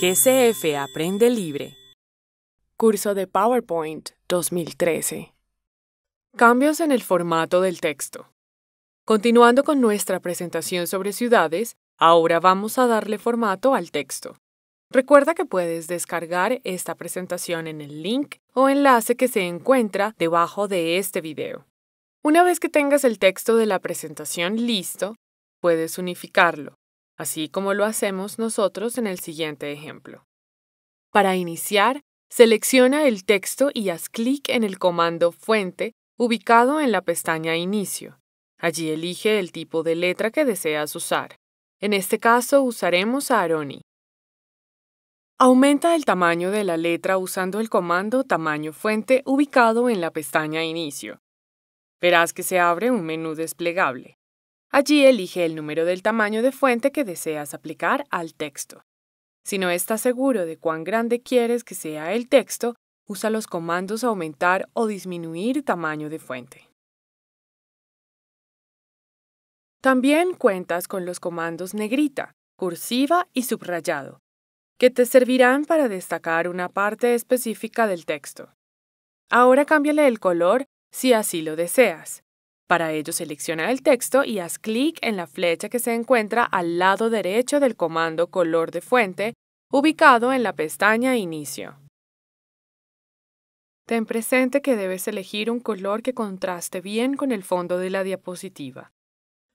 GCF Aprende Libre. Curso de PowerPoint 2013. Cambios en el formato del texto. Continuando con nuestra presentación sobre ciudades, ahora vamos a darle formato al texto. Recuerda que puedes descargar esta presentación en el link o enlace que se encuentra debajo de este video. Una vez que tengas el texto de la presentación listo, puedes unificarlo así como lo hacemos nosotros en el siguiente ejemplo. Para iniciar, selecciona el texto y haz clic en el comando Fuente ubicado en la pestaña Inicio. Allí elige el tipo de letra que deseas usar. En este caso usaremos a Aroni. Aumenta el tamaño de la letra usando el comando Tamaño Fuente ubicado en la pestaña Inicio. Verás que se abre un menú desplegable. Allí elige el número del tamaño de fuente que deseas aplicar al texto. Si no estás seguro de cuán grande quieres que sea el texto, usa los comandos aumentar o disminuir tamaño de fuente. También cuentas con los comandos negrita, cursiva y subrayado, que te servirán para destacar una parte específica del texto. Ahora cámbiale el color si así lo deseas. Para ello selecciona el texto y haz clic en la flecha que se encuentra al lado derecho del comando color de fuente, ubicado en la pestaña Inicio. Ten presente que debes elegir un color que contraste bien con el fondo de la diapositiva.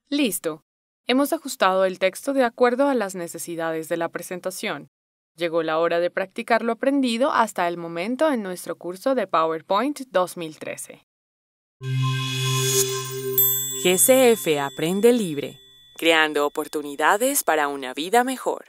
Listo. Hemos ajustado el texto de acuerdo a las necesidades de la presentación. Llegó la hora de practicar lo aprendido hasta el momento en nuestro curso de PowerPoint 2013. GCF Aprende Libre, creando oportunidades para una vida mejor.